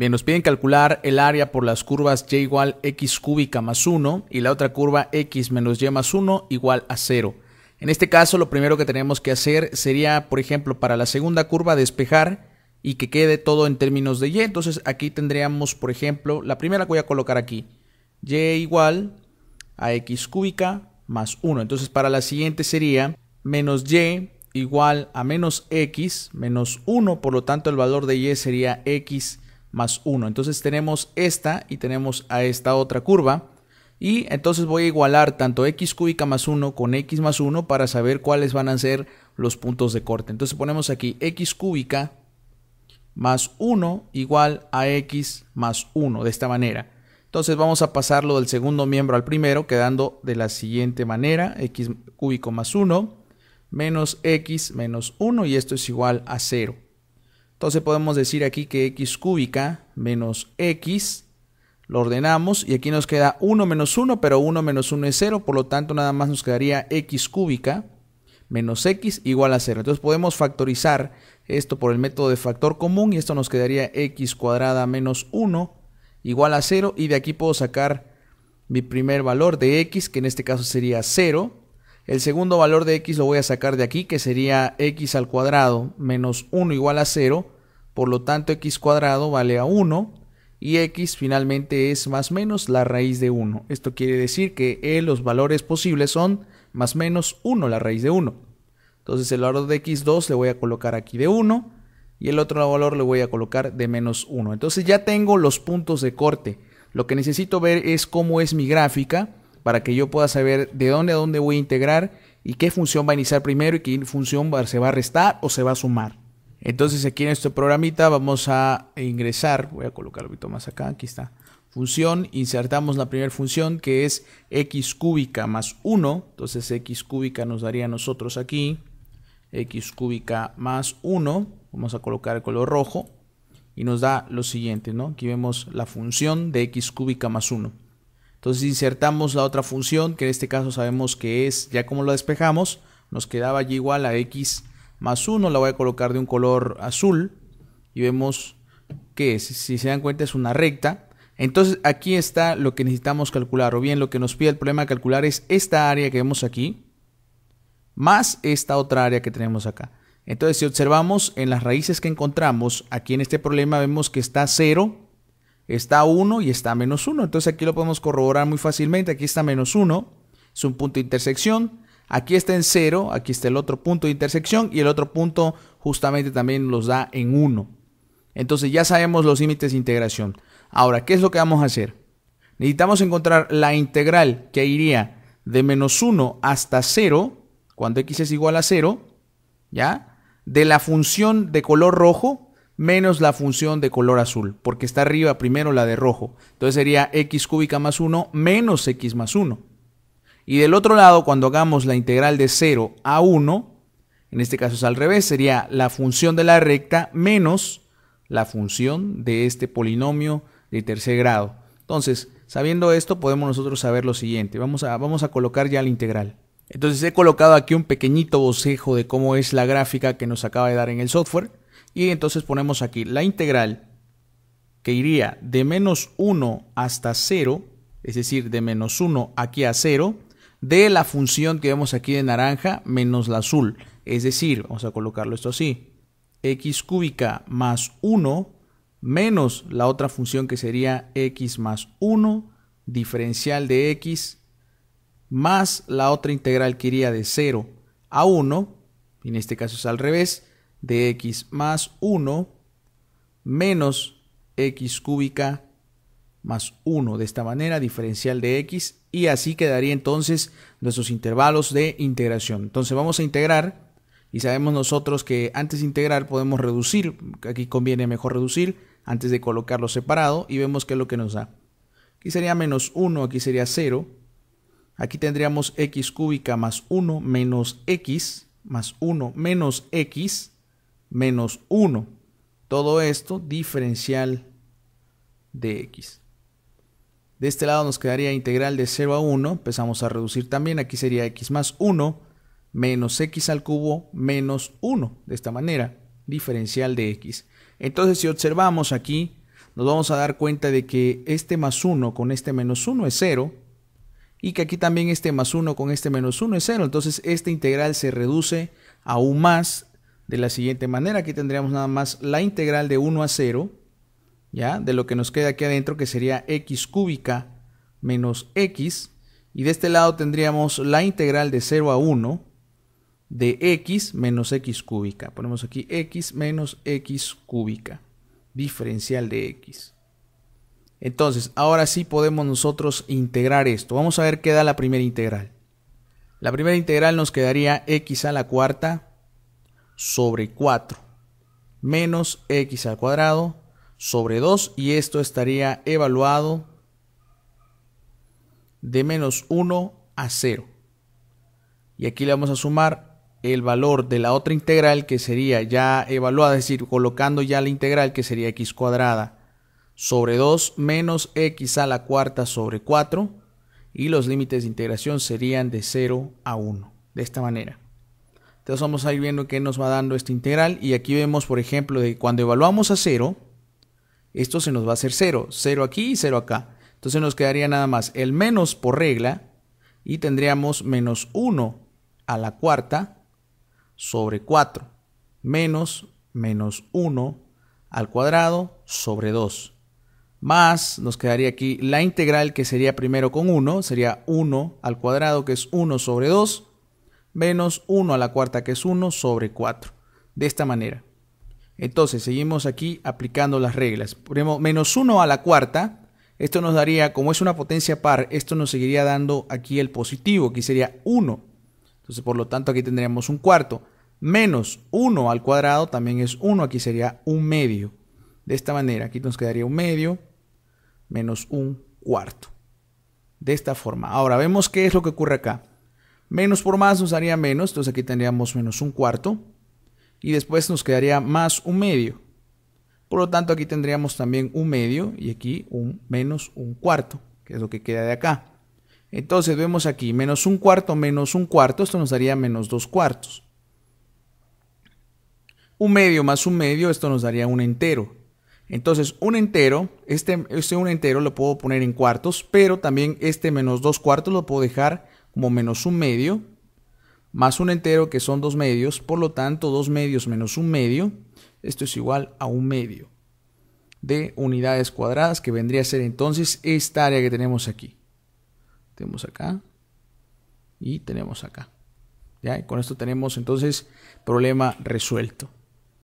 Bien, nos piden calcular el área por las curvas y igual x cúbica más 1 y la otra curva x menos y más 1 igual a 0. En este caso lo primero que tenemos que hacer sería, por ejemplo, para la segunda curva despejar y que quede todo en términos de y. Entonces aquí tendríamos, por ejemplo, la primera que voy a colocar aquí. y igual a x cúbica más 1. Entonces para la siguiente sería menos y igual a menos x menos 1. Por lo tanto el valor de y sería x más Entonces tenemos esta y tenemos a esta otra curva. Y entonces voy a igualar tanto x cúbica más 1 con x más 1 para saber cuáles van a ser los puntos de corte. Entonces ponemos aquí x cúbica más 1 igual a x más 1 de esta manera. Entonces vamos a pasarlo del segundo miembro al primero quedando de la siguiente manera. x cúbico más 1 menos x menos 1 y esto es igual a 0. Entonces podemos decir aquí que x cúbica menos x, lo ordenamos y aquí nos queda 1 menos 1, pero 1 menos 1 es 0, por lo tanto nada más nos quedaría x cúbica menos x igual a 0. Entonces podemos factorizar esto por el método de factor común y esto nos quedaría x cuadrada menos 1 igual a 0 y de aquí puedo sacar mi primer valor de x que en este caso sería 0 el segundo valor de x lo voy a sacar de aquí, que sería x al cuadrado menos 1 igual a 0. Por lo tanto, x cuadrado vale a 1 y x finalmente es más menos la raíz de 1. Esto quiere decir que eh, los valores posibles son más menos 1 la raíz de 1. Entonces el valor de x2 le voy a colocar aquí de 1 y el otro valor le voy a colocar de menos 1. Entonces ya tengo los puntos de corte. Lo que necesito ver es cómo es mi gráfica para que yo pueda saber de dónde a dónde voy a integrar y qué función va a iniciar primero y qué función se va a restar o se va a sumar. Entonces aquí en este programita vamos a ingresar, voy a colocar un poquito más acá, aquí está, función, insertamos la primera función que es x cúbica más 1, entonces x cúbica nos daría a nosotros aquí, x cúbica más 1, vamos a colocar el color rojo y nos da lo siguiente, ¿no? Aquí vemos la función de x cúbica más 1. Entonces insertamos la otra función, que en este caso sabemos que es, ya como la despejamos, nos quedaba allí igual a x más 1, la voy a colocar de un color azul y vemos que si se dan cuenta es una recta. Entonces aquí está lo que necesitamos calcular, o bien lo que nos pide el problema de calcular es esta área que vemos aquí, más esta otra área que tenemos acá. Entonces si observamos en las raíces que encontramos, aquí en este problema vemos que está 0 está 1 y está menos 1. Entonces aquí lo podemos corroborar muy fácilmente. Aquí está menos 1, es un punto de intersección. Aquí está en 0, aquí está el otro punto de intersección y el otro punto justamente también los da en 1. Entonces ya sabemos los límites de integración. Ahora, ¿qué es lo que vamos a hacer? Necesitamos encontrar la integral que iría de menos 1 hasta 0, cuando x es igual a 0, ¿ya? De la función de color rojo, menos la función de color azul, porque está arriba primero la de rojo. Entonces sería x cúbica más 1 menos x más 1. Y del otro lado, cuando hagamos la integral de 0 a 1, en este caso es al revés, sería la función de la recta menos la función de este polinomio de tercer grado. Entonces, sabiendo esto, podemos nosotros saber lo siguiente. Vamos a, vamos a colocar ya la integral. Entonces he colocado aquí un pequeñito bocejo de cómo es la gráfica que nos acaba de dar en el software. Y entonces ponemos aquí la integral que iría de menos 1 hasta 0, es decir, de menos 1 aquí a 0, de la función que vemos aquí de naranja menos la azul. Es decir, vamos a colocarlo esto así, x cúbica más 1 menos la otra función que sería x más 1 diferencial de x más la otra integral que iría de 0 a 1, en este caso es al revés, de x más 1 menos x cúbica más 1. De esta manera, diferencial de x. Y así quedaría entonces nuestros intervalos de integración. Entonces vamos a integrar. Y sabemos nosotros que antes de integrar podemos reducir. Aquí conviene mejor reducir antes de colocarlo separado. Y vemos qué es lo que nos da. Aquí sería menos 1, aquí sería 0. Aquí tendríamos x cúbica más 1 menos x más 1 menos x menos 1. Todo esto diferencial de x. De este lado nos quedaría integral de 0 a 1. Empezamos a reducir también. Aquí sería x más 1 menos x al cubo menos 1. De esta manera, diferencial de x. Entonces si observamos aquí, nos vamos a dar cuenta de que este más 1 con este menos 1 es 0. Y que aquí también este más 1 con este menos 1 es 0. Entonces esta integral se reduce aún más de la siguiente manera. Aquí tendríamos nada más la integral de 1 a 0, ¿ya? De lo que nos queda aquí adentro, que sería x cúbica menos x. Y de este lado tendríamos la integral de 0 a 1 de x menos x cúbica. Ponemos aquí x menos x cúbica, diferencial de x. Entonces, ahora sí podemos nosotros integrar esto. Vamos a ver qué da la primera integral. La primera integral nos quedaría x a la cuarta sobre 4 menos x al cuadrado sobre 2 y esto estaría evaluado de menos 1 a 0. Y aquí le vamos a sumar el valor de la otra integral que sería ya evaluada, es decir, colocando ya la integral que sería x cuadrada sobre 2 menos x a la cuarta sobre 4 y los límites de integración serían de 0 a 1, de esta manera. Entonces vamos a ir viendo qué nos va dando esta integral. Y aquí vemos, por ejemplo, de cuando evaluamos a 0, esto se nos va a hacer 0. 0 aquí y 0 acá. Entonces nos quedaría nada más el menos por regla y tendríamos menos 1 a la cuarta sobre 4 menos menos 1 al cuadrado sobre 2 más nos quedaría aquí la integral que sería primero con 1 sería 1 al cuadrado que es 1 sobre 2 menos 1 a la cuarta, que es 1 sobre 4. De esta manera. Entonces, seguimos aquí aplicando las reglas. Ponemos menos 1 a la cuarta. Esto nos daría, como es una potencia par, esto nos seguiría dando aquí el positivo, que sería 1. Entonces, por lo tanto, aquí tendríamos un cuarto. Menos 1 al cuadrado también es 1, aquí sería un medio. De esta manera, aquí nos quedaría un medio menos un cuarto. De esta forma. Ahora, vemos qué es lo que ocurre acá. Menos por más nos daría menos, entonces aquí tendríamos menos un cuarto. Y después nos quedaría más un medio. Por lo tanto, aquí tendríamos también un medio y aquí un menos un cuarto, que es lo que queda de acá. Entonces vemos aquí, menos un cuarto menos un cuarto, esto nos daría menos dos cuartos. Un medio más un medio, esto nos daría un entero. Entonces, un entero, este, este un entero lo puedo poner en cuartos, pero también este menos dos cuartos lo puedo dejar como menos un medio, más un entero que son dos medios, por lo tanto dos medios menos un medio, esto es igual a un medio de unidades cuadradas que vendría a ser entonces esta área que tenemos aquí. Tenemos acá y tenemos acá. ¿Ya? Y con esto tenemos entonces problema resuelto.